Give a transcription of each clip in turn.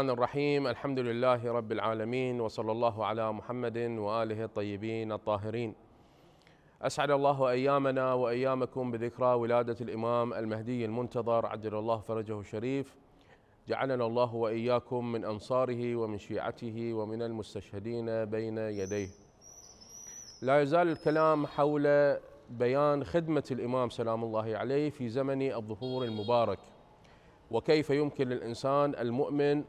الرحمن الرحيم الحمد لله رب العالمين وصلى الله على محمد واله الطيبين الطاهرين. اسعد الله ايامنا وايامكم بذكرى ولاده الامام المهدي المنتظر عجل الله فرجه الشريف. جعلنا الله واياكم من انصاره ومن شيعته ومن المستشهدين بين يديه. لا يزال الكلام حول بيان خدمه الامام سلام الله عليه في زمن الظهور المبارك. وكيف يمكن للإنسان المؤمن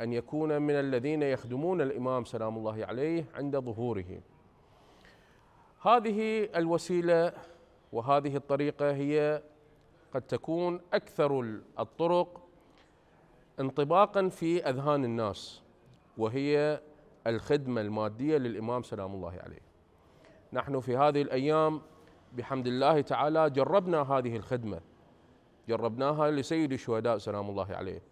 أن يكون من الذين يخدمون الإمام سلام الله عليه عند ظهوره هذه الوسيلة وهذه الطريقة هي قد تكون أكثر الطرق انطباقا في أذهان الناس وهي الخدمة المادية للإمام سلام الله عليه نحن في هذه الأيام بحمد الله تعالى جربنا هذه الخدمة جربناها لسيد الشهداء سلام الله عليه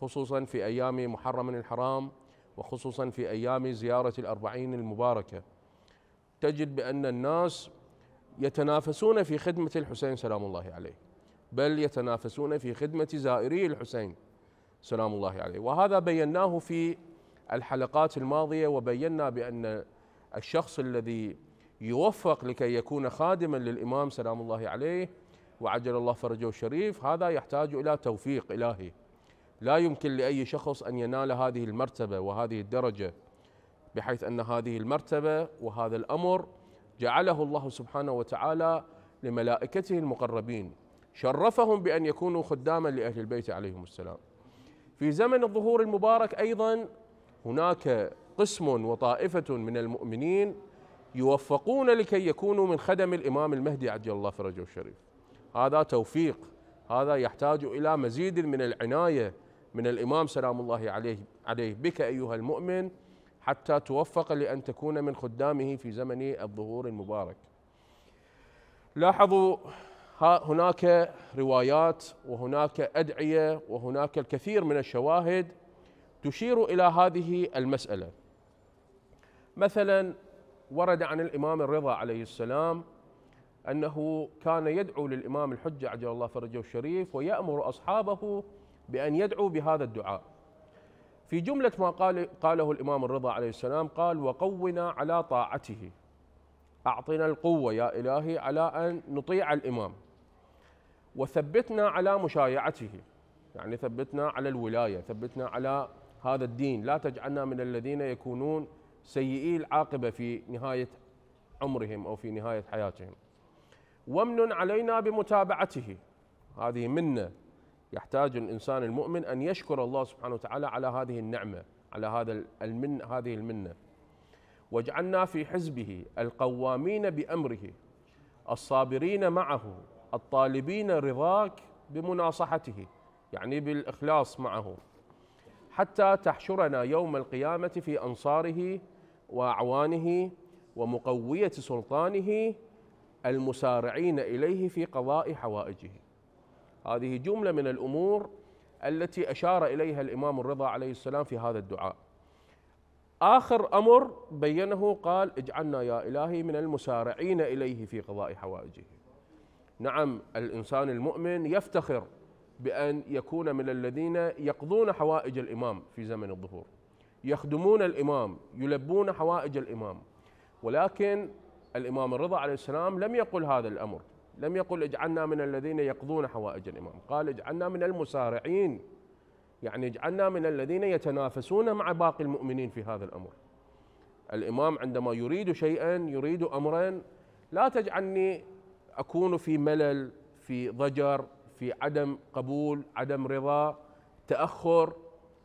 خصوصا في أيام محرم الحرام وخصوصا في أيام زيارة الأربعين المباركة تجد بأن الناس يتنافسون في خدمة الحسين سلام الله عليه بل يتنافسون في خدمة زائري الحسين سلام الله عليه وهذا بيناه في الحلقات الماضية وبينا بأن الشخص الذي يوفق لكي يكون خادما للإمام سلام الله عليه وعجل الله فرجه الشريف هذا يحتاج إلى توفيق إلهي لا يمكن لأي شخص أن ينال هذه المرتبة وهذه الدرجة بحيث أن هذه المرتبة وهذا الأمر جعله الله سبحانه وتعالى لملائكته المقربين شرفهم بأن يكونوا خداما لأهل البيت عليهم السلام في زمن الظهور المبارك أيضا هناك قسم وطائفة من المؤمنين يوفقون لكي يكونوا من خدم الإمام المهدي عجل الله فرجه الشريف هذا توفيق هذا يحتاج إلى مزيد من العناية من الإمام سلام الله عليه, عليه بك أيها المؤمن حتى توفق لأن تكون من خدامه في زمن الظهور المبارك لاحظوا هناك روايات وهناك أدعية وهناك الكثير من الشواهد تشير إلى هذه المسألة مثلا ورد عن الإمام الرضا عليه السلام أنه كان يدعو للإمام الحجة عجل الله فرجه الشريف ويأمر أصحابه بأن يدعو بهذا الدعاء في جملة ما قال قاله الإمام الرضا عليه السلام قال وقونا على طاعته أعطنا القوة يا إلهي على أن نطيع الإمام وثبتنا على مشايعته يعني ثبتنا على الولاية ثبتنا على هذا الدين لا تجعلنا من الذين يكونون سيئي العاقبة في نهاية عمرهم أو في نهاية حياتهم وامن علينا بمتابعته هذه منه يحتاج الإنسان المؤمن أن يشكر الله سبحانه وتعالى على هذه النعمة على هذا المن هذه المنة واجعلنا في حزبه القوامين بأمره الصابرين معه الطالبين رضاك بمناصحته يعني بالإخلاص معه حتى تحشرنا يوم القيامة في أنصاره وأعوانه ومقوية سلطانه المسارعين إليه في قضاء حوائجه هذه جملة من الأمور التي أشار إليها الإمام الرضا عليه السلام في هذا الدعاء آخر أمر بينه قال اجعلنا يا إلهي من المسارعين إليه في قضاء حوائجه نعم الإنسان المؤمن يفتخر بأن يكون من الذين يقضون حوائج الإمام في زمن الظهور يخدمون الإمام يلبون حوائج الإمام ولكن الإمام الرضا عليه السلام لم يقل هذا الأمر لم يقل اجعلنا من الذين يقضون حوائج الإمام قال اجعلنا من المسارعين يعني اجعلنا من الذين يتنافسون مع باقي المؤمنين في هذا الأمر الإمام عندما يريد شيئا يريد أمرا لا تجعلني أكون في ملل في ضجر في عدم قبول عدم رضا تأخر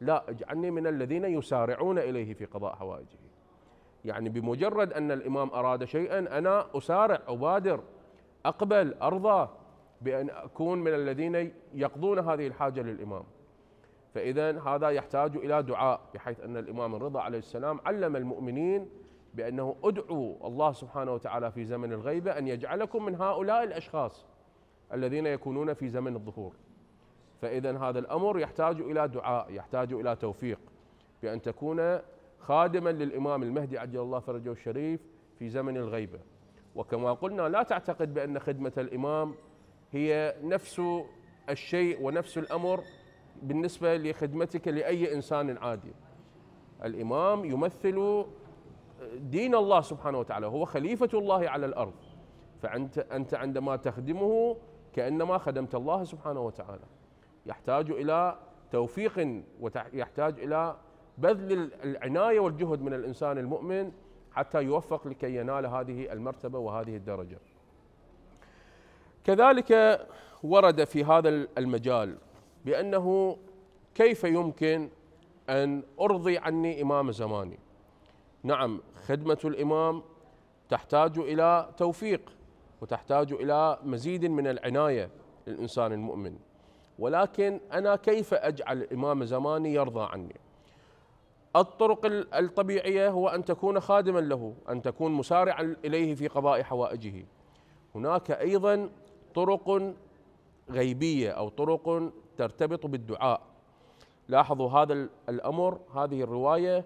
لا اجعلني من الذين يسارعون إليه في قضاء حوائجه يعني بمجرد أن الإمام أراد شيئا أنا أسارع أبادر أقبل أرضى بأن أكون من الذين يقضون هذه الحاجة للإمام فإذا هذا يحتاج إلى دعاء بحيث أن الإمام الرضا عليه السلام علم المؤمنين بأنه ادعوا الله سبحانه وتعالى في زمن الغيبة أن يجعلكم من هؤلاء الأشخاص الذين يكونون في زمن الظهور فإذا هذا الأمر يحتاج إلى دعاء يحتاج إلى توفيق بأن تكون خادما للإمام المهدي عجل الله فرجه الشريف في زمن الغيبة وكما قلنا لا تعتقد بأن خدمة الإمام هي نفس الشيء ونفس الأمر بالنسبة لخدمتك لأي إنسان عادي الإمام يمثل دين الله سبحانه وتعالى هو خليفة الله على الأرض فأنت أنت عندما تخدمه كأنما خدمت الله سبحانه وتعالى يحتاج إلى توفيق ويحتاج إلى بذل العناية والجهد من الإنسان المؤمن حتى يوفق لكي ينال هذه المرتبة وهذه الدرجة كذلك ورد في هذا المجال بأنه كيف يمكن أن أرضي عني إمام زماني نعم خدمة الإمام تحتاج إلى توفيق وتحتاج إلى مزيد من العناية للإنسان المؤمن ولكن أنا كيف أجعل إمام زماني يرضى عني الطرق الطبيعية هو أن تكون خادما له أن تكون مسارعا إليه في قضاء حوائجه هناك أيضا طرق غيبية أو طرق ترتبط بالدعاء لاحظوا هذا الأمر هذه الرواية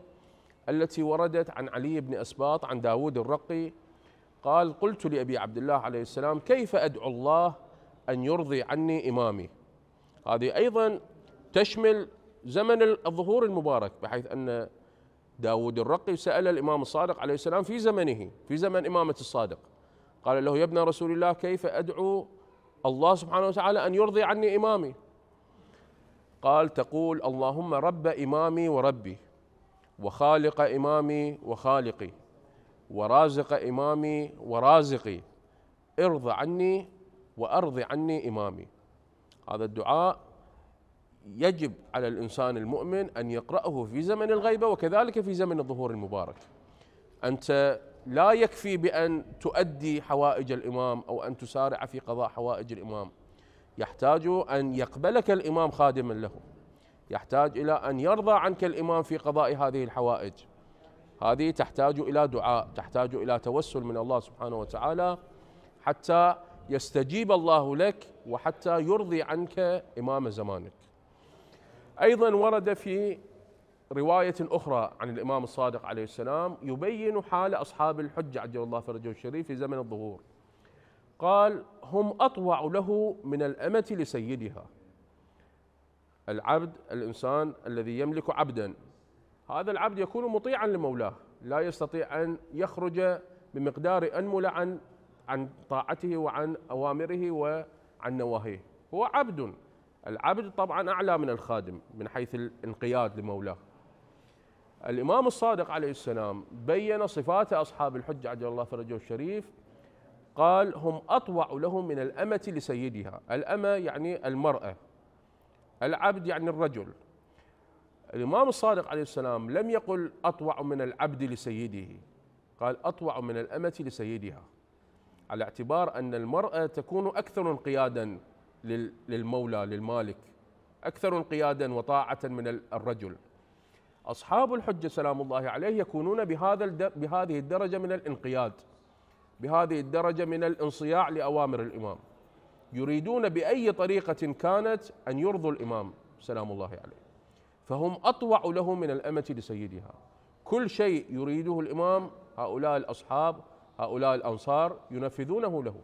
التي وردت عن علي بن أسباط عن داود الرقي قال قلت لأبي عبد الله عليه السلام كيف أدعو الله أن يرضي عني إمامي هذه أيضا تشمل زمن الظهور المبارك بحيث أن داود الرقي سأل الإمام الصادق عليه السلام في زمنه في زمن إمامة الصادق قال له يا ابن رسول الله كيف أدعو الله سبحانه وتعالى أن يرضي عني إمامي قال تقول اللهم رب إمامي وربي وخالق إمامي وخالقي ورازق إمامي ورازقي ارض عني وأرض عني إمامي هذا الدعاء يجب على الإنسان المؤمن أن يقرأه في زمن الغيبة وكذلك في زمن الظهور المبارك أنت لا يكفي بأن تؤدي حوائج الإمام أو أن تسارع في قضاء حوائج الإمام يحتاج أن يقبلك الإمام خادما له يحتاج إلى أن يرضى عنك الإمام في قضاء هذه الحوائج هذه تحتاج إلى دعاء تحتاج إلى توسل من الله سبحانه وتعالى حتى يستجيب الله لك وحتى يرضي عنك إمام زمانك أيضا ورد في رواية أخرى عن الإمام الصادق عليه السلام يبين حال أصحاب الحجة عجل الله فرجه الشريف في زمن الظهور قال هم أطوع له من الأمة لسيدها العبد الإنسان الذي يملك عبدا هذا العبد يكون مطيعا لمولاه لا يستطيع أن يخرج بمقدار انمله عن عن طاعته وعن أوامره وعن نواهيه هو عبد العبد طبعا أعلى من الخادم من حيث الانقياد لمولاه الإمام الصادق عليه السلام بين صفات أصحاب الحجة عجل الله فرجه الشريف قال هم أطوع لهم من الأمة لسيدها الأمة يعني المرأة العبد يعني الرجل الإمام الصادق عليه السلام لم يقل أطوع من العبد لسيده قال أطوع من الأمة لسيدها على اعتبار أن المرأة تكون أكثر انقيادا للمولى للمالك أكثر انقيادا وطاعة من الرجل أصحاب الحجة سلام الله عليه يكونون بهذا بهذه الدرجة من الانقياد بهذه الدرجة من الانصياع لأوامر الإمام يريدون بأي طريقة كانت أن يرضوا الإمام سلام الله عليه فهم أطوع له من الأمة لسيدها كل شيء يريده الإمام هؤلاء الأصحاب هؤلاء الأنصار ينفذونه له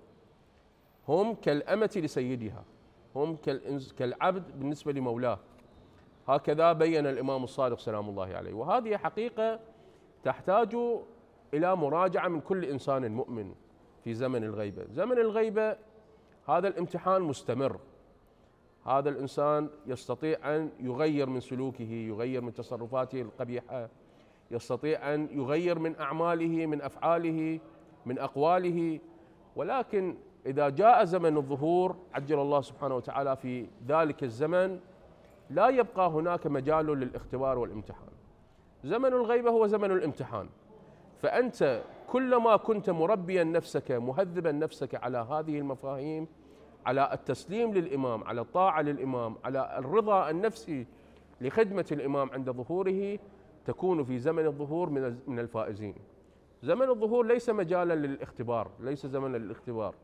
هم كالأمة لسيدها هم كالعبد بالنسبة لمولاه هكذا بين الإمام الصادق سلام الله عليه وهذه حقيقة تحتاج إلى مراجعة من كل إنسان مؤمن في زمن الغيبة زمن الغيبة هذا الامتحان مستمر هذا الإنسان يستطيع أن يغير من سلوكه يغير من تصرفاته القبيحة يستطيع أن يغير من أعماله من أفعاله من أقواله ولكن إذا جاء زمن الظهور عجل الله سبحانه وتعالى في ذلك الزمن لا يبقى هناك مجال للاختبار والامتحان زمن الغيبة هو زمن الامتحان فأنت كلما كنت مربيا نفسك مهذبا نفسك على هذه المفاهيم على التسليم للإمام على الطاعة للإمام على الرضا النفسي لخدمة الإمام عند ظهوره تكون في زمن الظهور من الفائزين زمن الظهور ليس مجالا للاختبار ليس زمنا للاختبار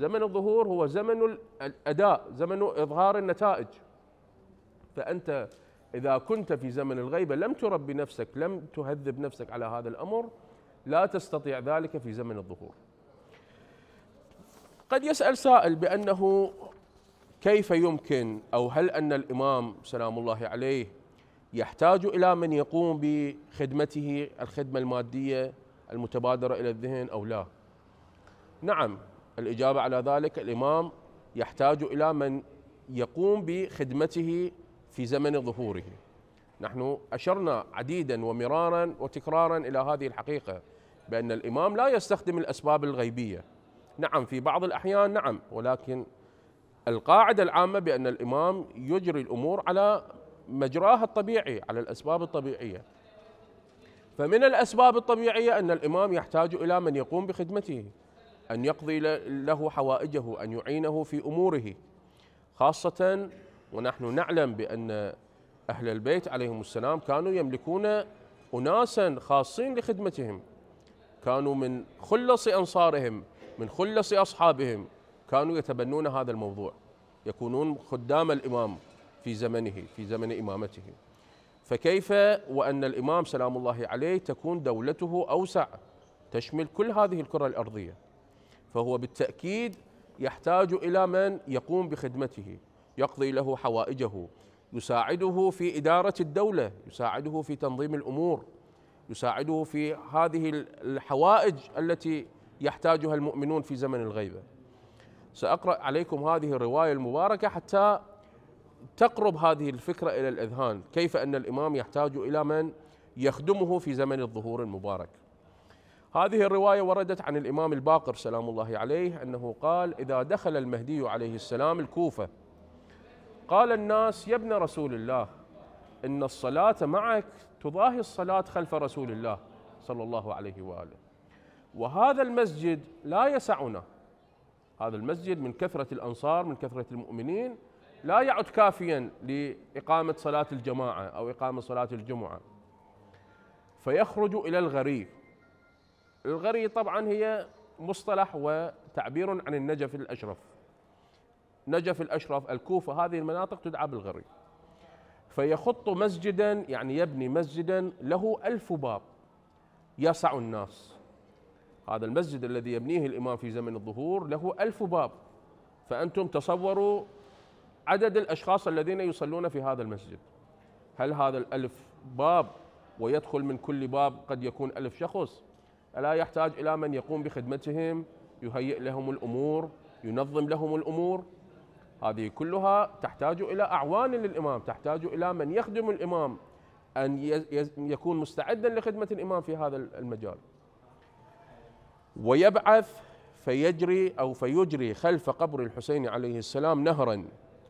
زمن الظهور هو زمن الأداء زمن إظهار النتائج فأنت إذا كنت في زمن الغيبة لم تربي نفسك لم تهذب نفسك على هذا الأمر لا تستطيع ذلك في زمن الظهور قد يسأل سائل بأنه كيف يمكن أو هل أن الإمام سلام الله عليه يحتاج إلى من يقوم بخدمته الخدمة المادية المتبادرة إلى الذهن أو لا نعم الإجابة على ذلك الإمام يحتاج إلى من يقوم بخدمته في زمن ظهوره نحن أشرنا عديدا ومرارا وتكرارا إلى هذه الحقيقة بأن الإمام لا يستخدم الأسباب الغيبية نعم في بعض الأحيان نعم ولكن القاعدة العامة بأن الإمام يجري الأمور على مجراها الطبيعي على الأسباب الطبيعية فمن الأسباب الطبيعية أن الإمام يحتاج إلى من يقوم بخدمته أن يقضي له حوائجه أن يعينه في أموره خاصة ونحن نعلم بأن أهل البيت عليهم السلام كانوا يملكون أناسا خاصين لخدمتهم كانوا من خلص أنصارهم من خلص أصحابهم كانوا يتبنون هذا الموضوع يكونون خدام الإمام في زمنه في زمن إمامته فكيف وأن الإمام سلام الله عليه تكون دولته أوسع تشمل كل هذه الكرة الأرضية فهو بالتأكيد يحتاج إلى من يقوم بخدمته يقضي له حوائجه يساعده في إدارة الدولة يساعده في تنظيم الأمور يساعده في هذه الحوائج التي يحتاجها المؤمنون في زمن الغيبة سأقرأ عليكم هذه الرواية المباركة حتى تقرب هذه الفكرة إلى الأذهان كيف أن الإمام يحتاج إلى من يخدمه في زمن الظهور المبارك هذه الرواية وردت عن الإمام الباقر سلام الله عليه أنه قال إذا دخل المهدي عليه السلام الكوفة قال الناس يا ابن رسول الله إن الصلاة معك تضاهي الصلاة خلف رسول الله صلى الله عليه وآله وهذا المسجد لا يسعنا هذا المسجد من كثرة الأنصار من كثرة المؤمنين لا يعد كافيا لإقامة صلاة الجماعة أو إقامة صلاة الجمعة فيخرج إلى الغريب الغري طبعا هي مصطلح وتعبير عن النجف الأشرف نجف الأشرف الكوفة هذه المناطق تدعى بالغري فيخط مسجدا يعني يبني مسجدا له ألف باب يسع الناس هذا المسجد الذي يبنيه الإمام في زمن الظهور له ألف باب فأنتم تصوروا عدد الأشخاص الذين يصلون في هذا المسجد هل هذا الألف باب ويدخل من كل باب قد يكون ألف شخص ألا يحتاج إلى من يقوم بخدمتهم يهيئ لهم الأمور ينظم لهم الأمور هذه كلها تحتاج إلى أعوان للإمام تحتاج إلى من يخدم الإمام أن يكون مستعدا لخدمة الإمام في هذا المجال ويبعث فيجري أو فيجري خلف قبر الحسين عليه السلام نهرا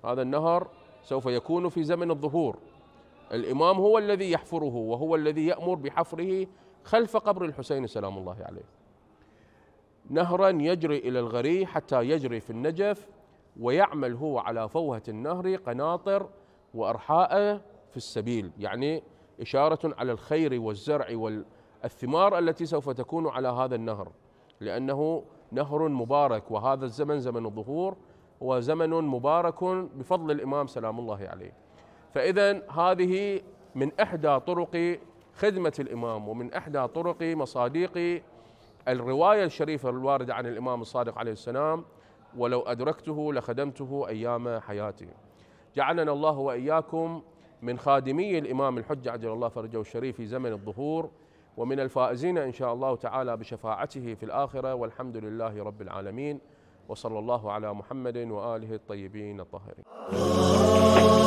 هذا النهر سوف يكون في زمن الظهور الإمام هو الذي يحفره وهو الذي يأمر بحفره خلف قبر الحسين سلام الله عليه نهرا يجري إلى الغري حتى يجري في النجف ويعمل هو على فوهة النهر قناطر وأرحاء في السبيل يعني إشارة على الخير والزرع والثمار التي سوف تكون على هذا النهر لأنه نهر مبارك وهذا الزمن زمن الظهور وزمن مبارك بفضل الإمام سلام الله عليه فإذا هذه من إحدى طرق خدمة الإمام ومن إحدى طرق مصاديق الرواية الشريفة الواردة عن الإمام الصادق عليه السلام ولو أدركته لخدمته أيام حياتي جعلنا الله وإياكم من خادمي الإمام الحجة عجل الله فرجه الشريف في زمن الظهور ومن الفائزين إن شاء الله تعالى بشفاعته في الآخرة والحمد لله رب العالمين وصلى الله على محمد وآله الطيبين الطاهرين